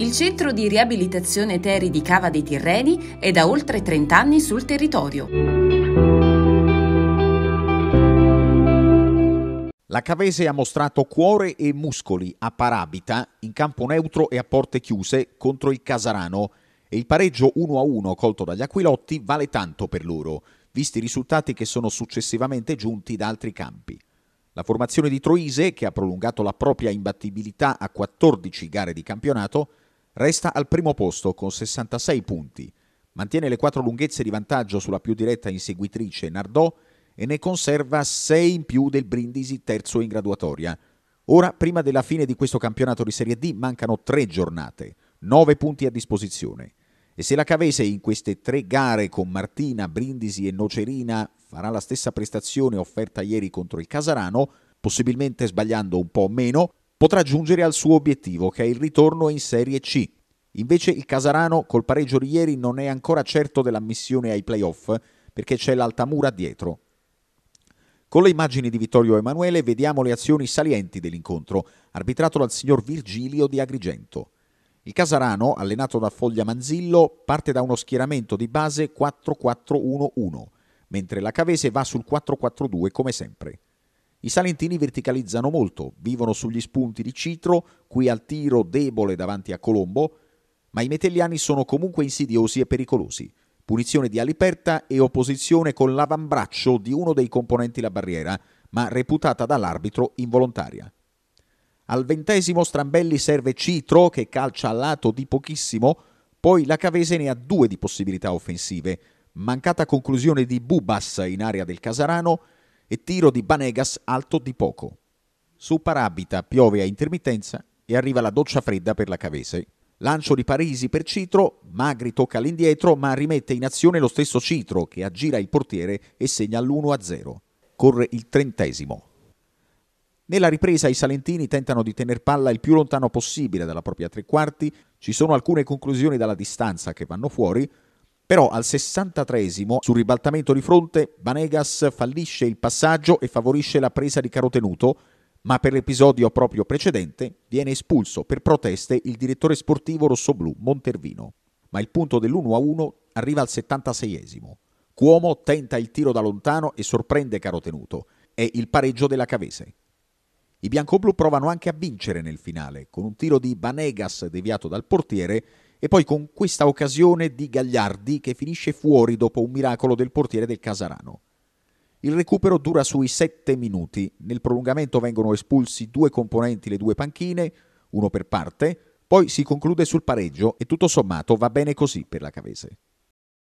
Il centro di riabilitazione Teri di Cava dei Tirreni è da oltre 30 anni sul territorio. La Cavese ha mostrato cuore e muscoli a Parabita, in campo neutro e a porte chiuse contro il Casarano e il pareggio 1-1 colto dagli Aquilotti vale tanto per loro, visti i risultati che sono successivamente giunti da altri campi. La formazione di Troise, che ha prolungato la propria imbattibilità a 14 gare di campionato, Resta al primo posto con 66 punti. Mantiene le quattro lunghezze di vantaggio sulla più diretta inseguitrice Nardò e ne conserva 6 in più del Brindisi terzo in graduatoria. Ora, prima della fine di questo campionato di Serie D, mancano 3 giornate, 9 punti a disposizione. E se la Cavese in queste tre gare con Martina, Brindisi e Nocerina farà la stessa prestazione offerta ieri contro il Casarano, possibilmente sbagliando un po' meno, potrà giungere al suo obiettivo, che è il ritorno in Serie C. Invece il Casarano, col pareggio di ieri, non è ancora certo dell'ammissione ai playoff, perché c'è l'Altamura dietro. Con le immagini di Vittorio Emanuele vediamo le azioni salienti dell'incontro, arbitrato dal signor Virgilio di Agrigento. Il Casarano, allenato da Foglia Manzillo, parte da uno schieramento di base 4-4-1-1, mentre la Cavese va sul 4-4-2 come sempre. I salentini verticalizzano molto, vivono sugli spunti di Citro, qui al tiro debole davanti a Colombo, ma i metelliani sono comunque insidiosi e pericolosi. Punizione di Aliperta e opposizione con l'avambraccio di uno dei componenti la barriera, ma reputata dall'arbitro involontaria. Al ventesimo Strambelli serve Citro che calcia a lato di pochissimo, poi la Cavese ne ha due di possibilità offensive. Mancata conclusione di Bubas in area del Casarano e tiro di Banegas alto di poco. Su Parabita piove a intermittenza e arriva la doccia fredda per la Cavese. Lancio di Parisi per Citro, Magri tocca all'indietro ma rimette in azione lo stesso Citro che aggira il portiere e segna l'1-0. Corre il trentesimo. Nella ripresa i salentini tentano di tener palla il più lontano possibile dalla propria tre quarti, ci sono alcune conclusioni dalla distanza che vanno fuori, però al 63esimo, sul ribaltamento di fronte, Vanegas fallisce il passaggio e favorisce la presa di Carotenuto, ma per l'episodio proprio precedente viene espulso per proteste il direttore sportivo rossoblù Montervino. Ma il punto dell'1-1 arriva al 76esimo. Cuomo tenta il tiro da lontano e sorprende Carotenuto. È il pareggio della Cavese. I bianco provano anche a vincere nel finale, con un tiro di Vanegas deviato dal portiere e poi con questa occasione di Gagliardi che finisce fuori dopo un miracolo del portiere del Casarano. Il recupero dura sui 7 minuti, nel prolungamento vengono espulsi due componenti le due panchine, uno per parte, poi si conclude sul pareggio e tutto sommato va bene così per la Cavese.